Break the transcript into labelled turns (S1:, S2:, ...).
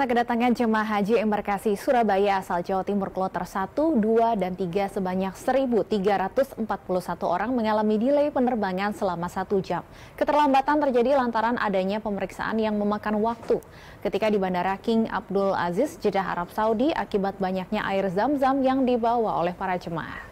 S1: Pemirsa kedatangan jemaah haji embarkasi Surabaya asal Jawa Timur kloter 1, 2, dan 3 sebanyak 1.341 orang mengalami delay penerbangan selama satu jam. Keterlambatan terjadi lantaran adanya pemeriksaan yang memakan waktu. Ketika di Bandara King Abdul Aziz, Jeddah Arab Saudi akibat banyaknya air zam-zam yang dibawa oleh para
S2: jemaah.